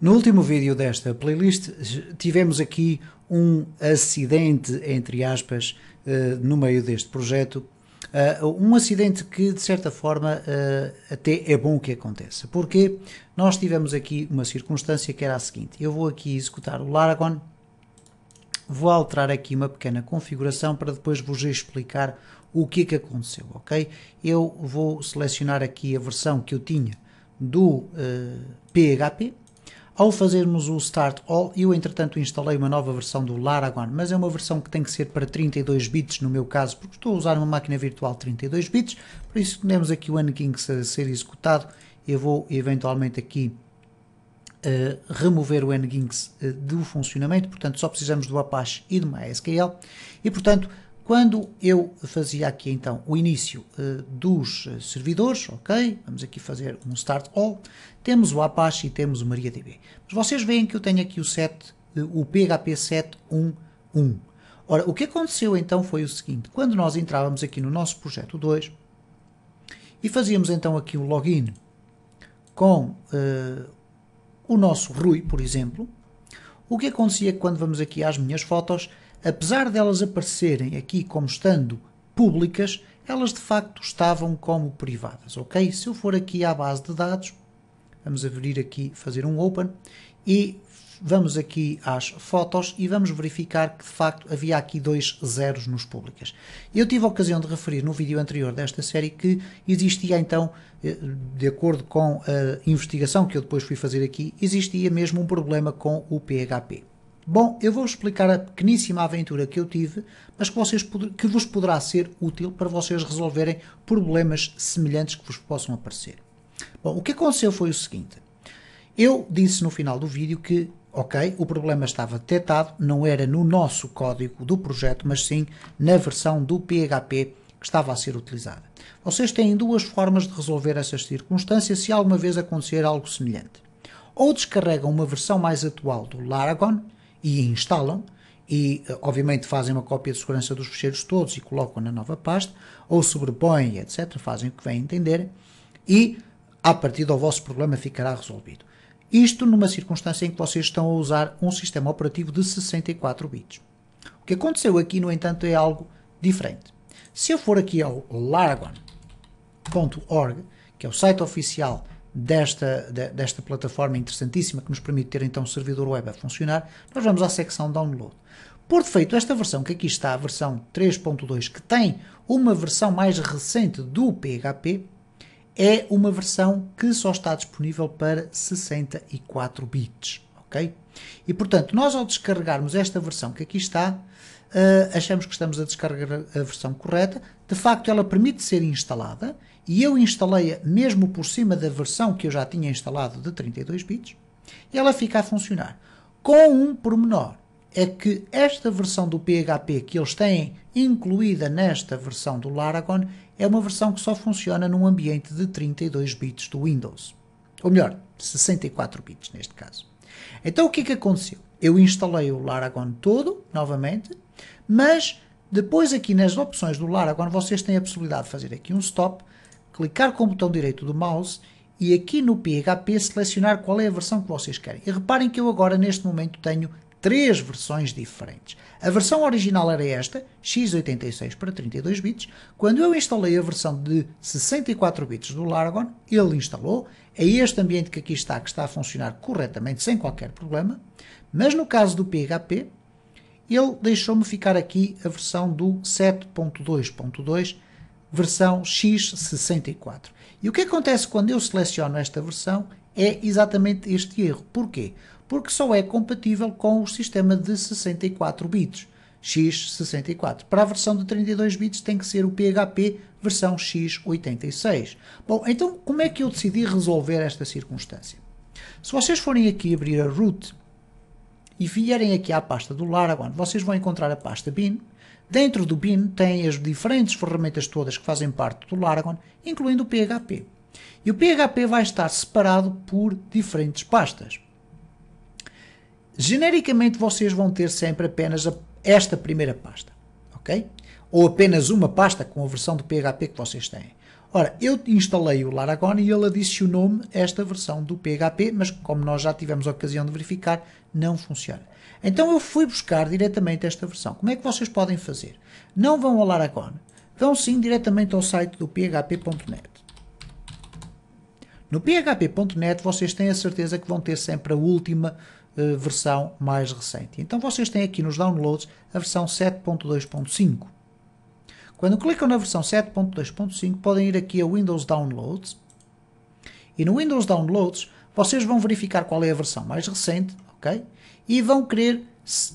No último vídeo desta playlist tivemos aqui um acidente, entre aspas, eh, no meio deste projeto. Eh, um acidente que, de certa forma, eh, até é bom que aconteça. Porque nós tivemos aqui uma circunstância que era a seguinte. Eu vou aqui executar o Laragon. Vou alterar aqui uma pequena configuração para depois vos explicar o que é que aconteceu, ok? Eu vou selecionar aqui a versão que eu tinha do PHP ao fazermos o Start All, eu entretanto instalei uma nova versão do Laragon, mas é uma versão que tem que ser para 32 bits no meu caso, porque estou a usar uma máquina virtual 32 bits, por isso temos aqui o Nginx a ser executado, eu vou eventualmente aqui uh, remover o Nginx uh, eh, do funcionamento, portanto só precisamos do Apache e do MySQL, e portanto quando eu fazia aqui então o início uh, dos eh, servidores, ok, vamos aqui fazer um start all, temos o Apache e temos o MariaDB. Mas vocês veem que eu tenho aqui o, set, uh, o PHP 711. Ora, o que aconteceu então foi o seguinte, quando nós entrávamos aqui no nosso projeto 2 e fazíamos então aqui o um login com uh, o nosso Rui, por exemplo, o que acontecia quando vamos aqui às minhas fotos apesar delas aparecerem aqui como estando públicas, elas de facto estavam como privadas, ok? Se eu for aqui à base de dados, vamos abrir aqui, fazer um open, e vamos aqui às fotos e vamos verificar que de facto havia aqui dois zeros nos públicas. Eu tive a ocasião de referir no vídeo anterior desta série que existia então, eh, de acordo com a investigação que eu depois fui fazer aqui, existia mesmo um problema com o PHP. Bom, eu vou explicar a pequeníssima aventura que eu tive, mas que, vocês, que vos poderá ser útil para vocês resolverem problemas semelhantes que vos possam aparecer. Bom, o que aconteceu foi o seguinte. Eu disse no final do vídeo que, ok, o problema estava detectado, não era no nosso código do projeto, mas sim na versão do PHP que estava a ser utilizada. Vocês têm duas formas de resolver essas circunstâncias se alguma vez acontecer algo semelhante. Ou descarregam uma versão mais atual do Laragon, e instalam e eh, obviamente fazem uma cópia de segurança dos fecheiros todos e colocam na nova pasta ou sobrepõem, etc, fazem o que bem entenderem e a partir do vosso problema ficará resolvido. Isto numa circunstância em que vocês estão a usar um sistema operativo de 64 bits. O que aconteceu aqui, no entanto, é algo diferente. Se eu for aqui ao laragon.org, que é o site oficial desta, desta plataforma interessantíssima que nos permite ter então o servidor web a funcionar, nós vamos à secção download. Por defeito, esta versão que aqui está, a versão 3.2, que tem uma versão mais recente do PHP, é uma versão que só está disponível para 64 bits, ok? E portanto, nós ao descarregarmos esta versão que aqui está, uh, achamos que estamos a descarregar a versão correta. De facto, ela permite ser instalada e eu instalei-a mesmo por cima da versão que eu já tinha instalado de 32 bits. E ela fica a funcionar. Com um pormenor, é que esta versão do PHP que eles têm incluída nesta versão do Laragon é uma versão que só funciona num ambiente de 32 bits do Windows. Ou melhor, 64 bits neste caso. Então o que é que aconteceu? Eu instalei o Laragon todo, novamente, mas depois aqui nas opções do Lara, quando vocês têm a possibilidade de fazer aqui um stop, clicar com o botão direito do mouse e aqui no PHP selecionar qual é a versão que vocês querem. E reparem que eu agora neste momento tenho três versões diferentes. A versão original era esta, x86 para 32 bits. Quando eu instalei a versão de 64 bits do Laragon, ele instalou. É este ambiente que aqui está que está a funcionar corretamente, sem qualquer problema. Mas no caso do PHP, ele deixou-me ficar aqui a versão do 7.2.2, versão X64. E o que acontece quando eu seleciono esta versão é exatamente este erro. Porquê? Porque só é compatível com o sistema de 64 bits, X64. Para a versão de 32 bits tem que ser o PHP versão X86. Bom, então como é que eu decidi resolver esta circunstância? Se vocês forem aqui abrir a root e vierem aqui à pasta do Laragon, vocês vão encontrar a pasta bin. Dentro do bin tem as diferentes ferramentas todas que fazem parte do Laragon, incluindo o PHP. E o PHP vai estar separado por diferentes pastas. Genericamente vocês vão ter sempre apenas esta primeira pasta, ok? Ou apenas uma pasta com a versão do PHP que vocês têm. Ora, eu instalei o Laragon e ele adicionou-me esta versão do PHP, mas como nós já tivemos a ocasião de verificar, não funciona. Então eu fui buscar diretamente esta versão. Como é que vocês podem fazer? Não vão ao Laragon, vão sim diretamente ao site do php.net. No php.net vocês têm a certeza que vão ter sempre a última uh, versão mais recente. Então vocês têm aqui nos downloads a versão 7.2.5. Quando clicam na versão 7.2.5, podem ir aqui a Windows Downloads. E no Windows Downloads, vocês vão verificar qual é a versão mais recente, ok? E vão querer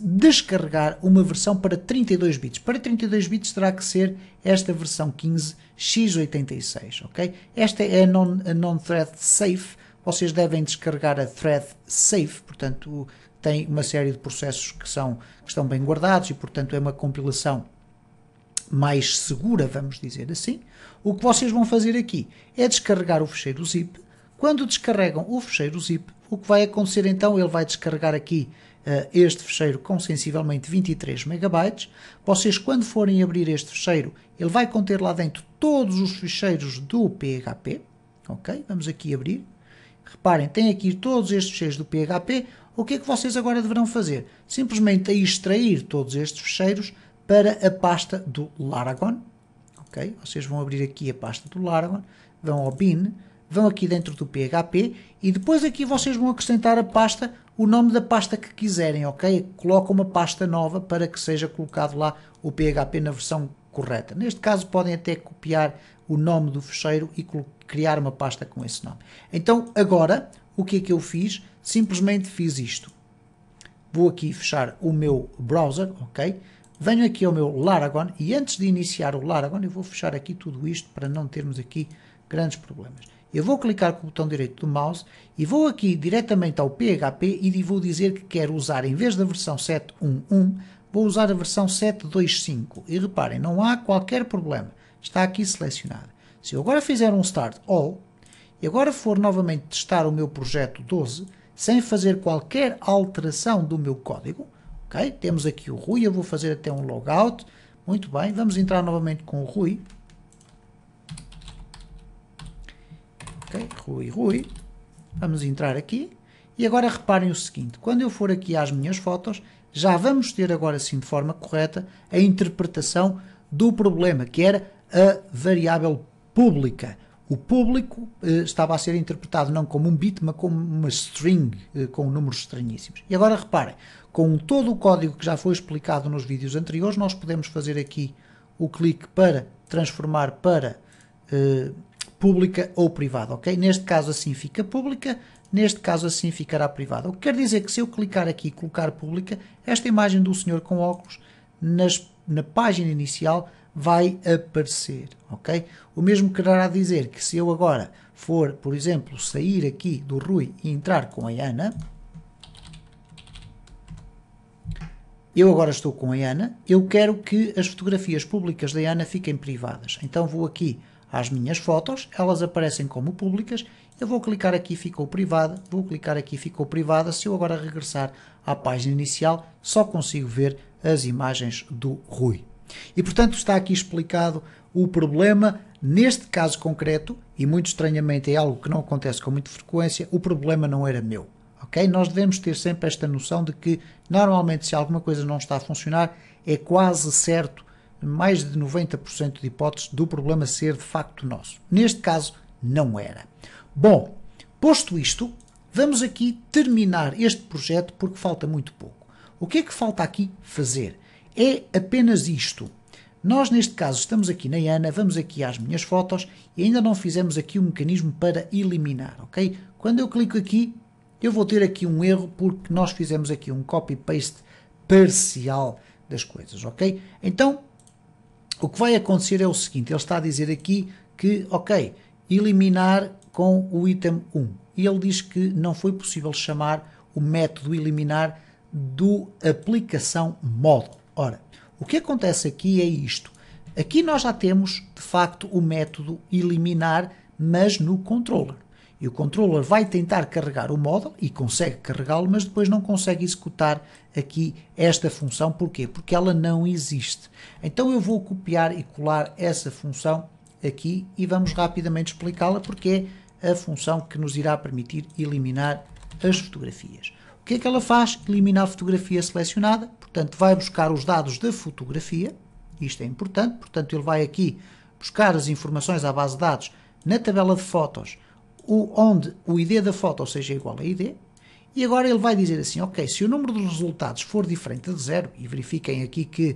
descarregar uma versão para 32 bits. Para 32 bits terá que ser esta versão 15x86, ok? Esta é a non-thread non safe, vocês devem descarregar a thread safe, portanto tem uma série de processos que, são, que estão bem guardados e portanto é uma compilação mais segura, vamos dizer assim, o que vocês vão fazer aqui é descarregar o fecheiro zip. Quando descarregam o fecheiro zip, o que vai acontecer então? Ele vai descarregar aqui uh, este fecheiro com sensivelmente 23 MB. Vocês, quando forem abrir este fecheiro, ele vai conter lá dentro todos os ficheiros do PHP. Ok? Vamos aqui abrir. Reparem, tem aqui todos estes ficheiros do PHP. O que é que vocês agora deverão fazer? Simplesmente extrair todos estes ficheiros para a pasta do Laragon, ok? Vocês vão abrir aqui a pasta do Laragon, vão ao bin, vão aqui dentro do PHP e depois aqui vocês vão acrescentar a pasta, o nome da pasta que quiserem, ok? Colocam uma pasta nova para que seja colocado lá o PHP na versão correta. Neste caso podem até copiar o nome do fecheiro e criar uma pasta com esse nome. Então agora o que é que eu fiz? Simplesmente fiz isto. Vou aqui fechar o meu browser, ok? Venho aqui ao meu Laragon e antes de iniciar o Laragon eu vou fechar aqui tudo isto para não termos aqui grandes problemas. Eu vou clicar com o botão direito do mouse e vou aqui diretamente ao PHP e vou dizer que quero usar, em vez da versão 7.1.1, vou usar a versão 7.2.5. E reparem, não há qualquer problema, está aqui selecionada. Se eu agora fizer um Start All e agora for novamente testar o meu projeto 12, sem fazer qualquer alteração do meu código, Ok? Temos aqui o Rui, eu vou fazer até um logout. Muito bem, vamos entrar novamente com o Rui. Ok, Rui, Rui. Vamos entrar aqui. E agora reparem o seguinte, quando eu for aqui às minhas fotos, já vamos ter agora sim de forma correta a interpretação do problema, que era a variável pública o público eh, estava a ser interpretado não como um bit, mas como uma string, eh, com números estranhíssimos. E agora reparem, com todo o código que já foi explicado nos vídeos anteriores, nós podemos fazer aqui o clique para transformar para eh, pública ou privada, ok? Neste caso assim fica pública, neste caso assim ficará privada. O que quer dizer que se eu clicar aqui e colocar pública, esta imagem do senhor com óculos, nas na página inicial vai aparecer, ok? O mesmo quererá dizer que se eu agora for, por exemplo, sair aqui do Rui e entrar com a Ana, eu agora estou com a Ana, eu quero que as fotografias públicas da Ana fiquem privadas. Então vou aqui às minhas fotos, elas aparecem como públicas eu então vou clicar aqui, ficou privada. Vou clicar aqui, ficou privada. Se eu agora regressar à página inicial, só consigo ver as imagens do Rui. E portanto está aqui explicado o problema. Neste caso concreto, e muito estranhamente é algo que não acontece com muita frequência, o problema não era meu. Okay? Nós devemos ter sempre esta noção de que normalmente se alguma coisa não está a funcionar, é quase certo, mais de 90% de hipóteses, do problema ser de facto nosso. Neste caso, não era. Bom, posto isto, vamos aqui terminar este projeto porque falta muito pouco. O que é que falta aqui fazer? É apenas isto. Nós, neste caso, estamos aqui na Ana, vamos aqui às minhas fotos e ainda não fizemos aqui um mecanismo para eliminar, ok? Quando eu clico aqui, eu vou ter aqui um erro porque nós fizemos aqui um copy-paste parcial das coisas, ok? Então, o que vai acontecer é o seguinte, ele está a dizer aqui que, ok, eliminar com o item 1. E ele diz que não foi possível chamar o método eliminar do aplicação model. Ora, o que acontece aqui é isto. Aqui nós já temos, de facto, o método eliminar, mas no controller. E o controller vai tentar carregar o model e consegue carregá-lo, mas depois não consegue executar aqui esta função. Porquê? Porque ela não existe. Então eu vou copiar e colar essa função aqui e vamos rapidamente explicá-la porque é a função que nos irá permitir eliminar as fotografias. O que é que ela faz? Elimina a fotografia selecionada, portanto vai buscar os dados da fotografia, isto é importante, portanto ele vai aqui buscar as informações à base de dados na tabela de fotos, onde o ID da foto seja é igual a ID, e agora ele vai dizer assim, ok, se o número de resultados for diferente de zero, e verifiquem aqui que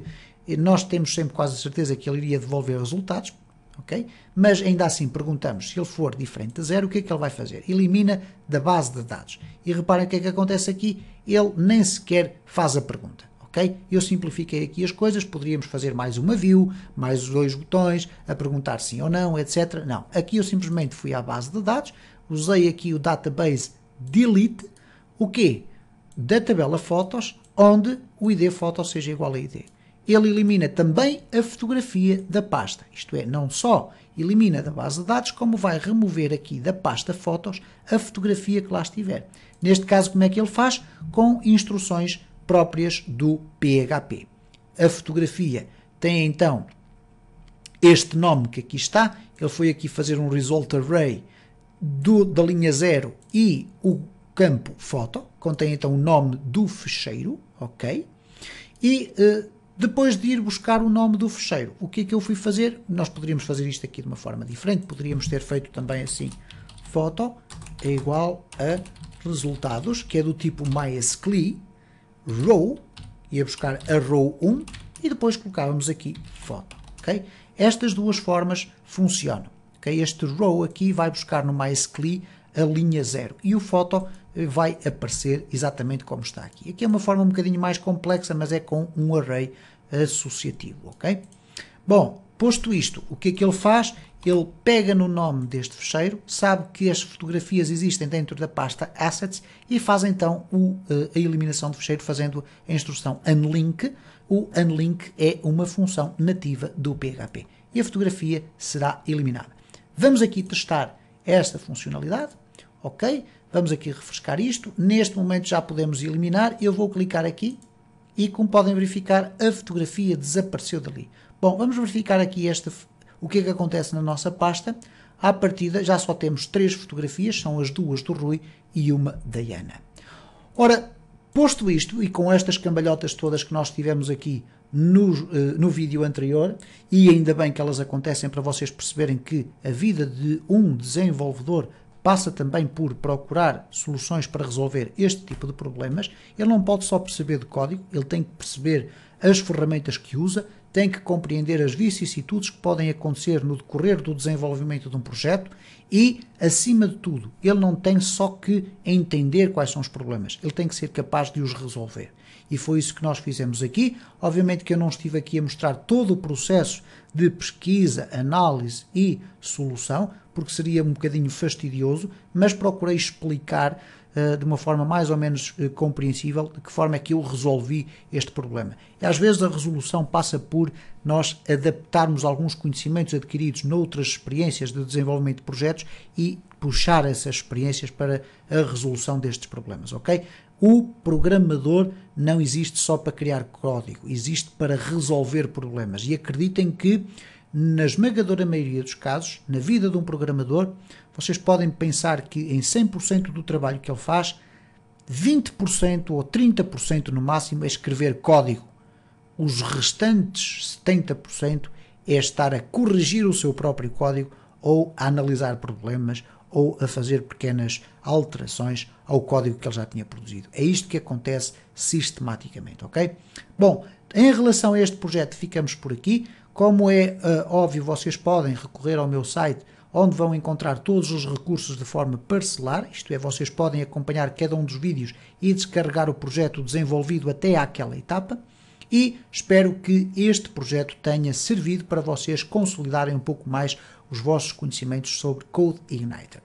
nós temos sempre quase certeza que ele iria devolver resultados, ok? Mas ainda assim perguntamos se ele for diferente de zero, o que é que ele vai fazer? Elimina da base de dados. E reparem o que é que acontece aqui, ele nem sequer faz a pergunta. ok? Eu simplifiquei aqui as coisas, poderíamos fazer mais uma view, mais dois botões, a perguntar sim ou não, etc. Não, aqui eu simplesmente fui à base de dados, usei aqui o database delete, o quê? Da tabela fotos, onde o id foto seja igual a id ele elimina também a fotografia da pasta. Isto é, não só elimina da base de dados, como vai remover aqui da pasta fotos a fotografia que lá estiver. Neste caso, como é que ele faz? Com instruções próprias do PHP. A fotografia tem então este nome que aqui está, ele foi aqui fazer um result array do, da linha 0 e o campo foto, contém então o nome do fecheiro, ok? E uh, depois de ir buscar o nome do fecheiro, o que é que eu fui fazer? Nós poderíamos fazer isto aqui de uma forma diferente, poderíamos ter feito também assim, foto é igual a resultados, que é do tipo MySQL, row, ia buscar a row 1 e depois colocávamos aqui foto, ok? Estas duas formas funcionam, ok? Este row aqui vai buscar no MySQL a linha 0 e o foto vai aparecer exatamente como está aqui. Aqui é uma forma um bocadinho mais complexa, mas é com um array associativo, ok? Bom, posto isto, o que é que ele faz? Ele pega no nome deste fecheiro, sabe que as fotografias existem dentro da pasta Assets e faz então o, eh, a eliminação do fecheiro fazendo a instrução unlink. O unlink é uma função nativa do PHP e a fotografia será eliminada. Vamos aqui testar esta funcionalidade, ok? Vamos aqui refrescar isto. Neste momento já podemos eliminar. Eu vou clicar aqui e como podem verificar a fotografia desapareceu dali. Bom, vamos verificar aqui esta, o que é que acontece na nossa pasta. À partida já só temos três fotografias, são as duas do Rui e uma da Ana. Ora, posto isto e com estas cambalhotas todas que nós tivemos aqui no, eh, no vídeo anterior, e ainda bem que elas acontecem para vocês perceberem que a vida de um desenvolvedor passa também por procurar soluções para resolver este tipo de problemas. Ele não pode só perceber de código, ele tem que perceber as ferramentas que usa, tem que compreender as vicissitudes que podem acontecer no decorrer do desenvolvimento de um projeto e, acima de tudo, ele não tem só que entender quais são os problemas, ele tem que ser capaz de os resolver. E foi isso que nós fizemos aqui. Obviamente que eu não estive aqui a mostrar todo o processo de pesquisa, análise e solução, porque seria um bocadinho fastidioso, mas procurei explicar uh, de uma forma mais ou menos uh, compreensível de que forma é que eu resolvi este problema. E às vezes a resolução passa por nós adaptarmos alguns conhecimentos adquiridos noutras experiências de desenvolvimento de projetos e puxar essas experiências para a resolução destes problemas, ok? O programador não existe só para criar código, existe para resolver problemas. E acreditem que, na esmagadora maioria dos casos, na vida de um programador, vocês podem pensar que em 100% do trabalho que ele faz, 20% ou 30% no máximo é escrever código. Os restantes 70% é estar a corrigir o seu próprio código ou a analisar problemas ou a fazer pequenas alterações ao código que ele já tinha produzido. É isto que acontece sistematicamente, ok? Bom, em relação a este projeto, ficamos por aqui. Como é uh, óbvio, vocês podem recorrer ao meu site onde vão encontrar todos os recursos de forma parcelar, isto é, vocês podem acompanhar cada um dos vídeos e descarregar o projeto desenvolvido até àquela etapa. E espero que este projeto tenha servido para vocês consolidarem um pouco mais os vossos conhecimentos sobre Code Igniter.